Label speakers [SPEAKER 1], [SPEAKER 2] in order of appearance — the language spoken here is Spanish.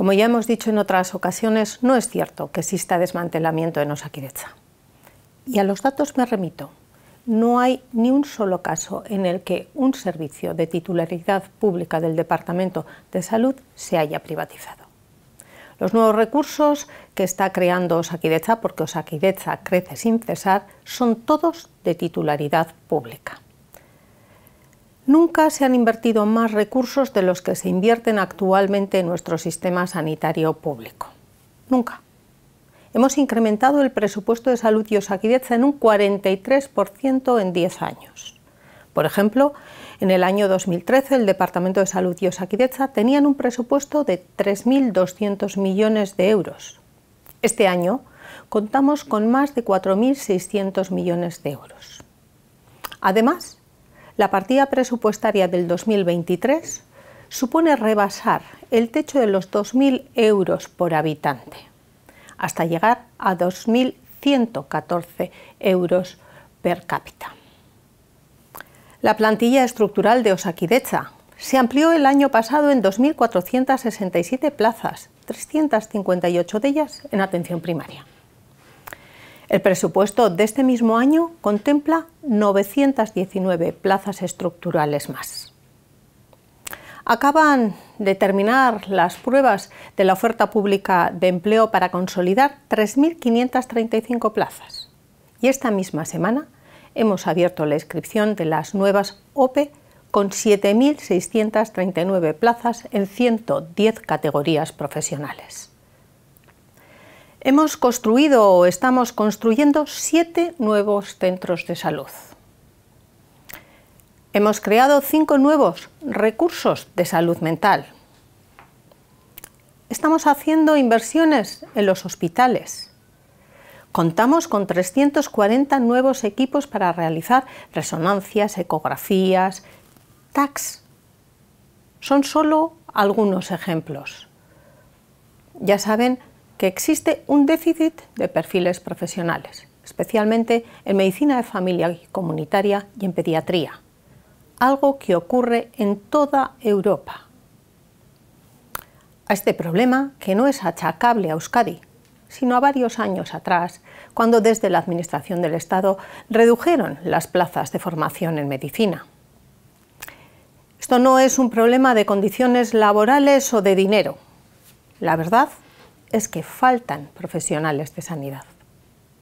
[SPEAKER 1] Como ya hemos dicho en otras ocasiones, no es cierto que exista desmantelamiento en Osakidecha. Y a los datos me remito. No hay ni un solo caso en el que un servicio de titularidad pública del Departamento de Salud se haya privatizado. Los nuevos recursos que está creando Osakidecha, porque Osakidecha crece sin cesar, son todos de titularidad pública. Nunca se han invertido más recursos de los que se invierten actualmente en nuestro sistema sanitario público. Nunca. Hemos incrementado el presupuesto de salud y osaquideza en un 43% en 10 años. Por ejemplo, en el año 2013 el Departamento de Salud y Osaquideza tenían un presupuesto de 3.200 millones de euros. Este año contamos con más de 4.600 millones de euros. Además, la partida presupuestaria del 2023 supone rebasar el techo de los 2.000 euros por habitante, hasta llegar a 2.114 euros per cápita. La plantilla estructural de Osakidecha se amplió el año pasado en 2.467 plazas, 358 de ellas en atención primaria. El presupuesto de este mismo año contempla 919 plazas estructurales más. Acaban de terminar las pruebas de la oferta pública de empleo para consolidar 3.535 plazas. Y esta misma semana hemos abierto la inscripción de las nuevas OPE con 7.639 plazas en 110 categorías profesionales. Hemos construido o estamos construyendo siete nuevos centros de salud. Hemos creado cinco nuevos recursos de salud mental. Estamos haciendo inversiones en los hospitales. Contamos con 340 nuevos equipos para realizar resonancias, ecografías, TACs. Son solo algunos ejemplos. Ya saben que existe un déficit de perfiles profesionales, especialmente en medicina de familia comunitaria y en pediatría, algo que ocurre en toda Europa. A este problema, que no es achacable a Euskadi, sino a varios años atrás, cuando desde la Administración del Estado redujeron las plazas de formación en medicina. Esto no es un problema de condiciones laborales o de dinero. La verdad es que faltan profesionales de sanidad.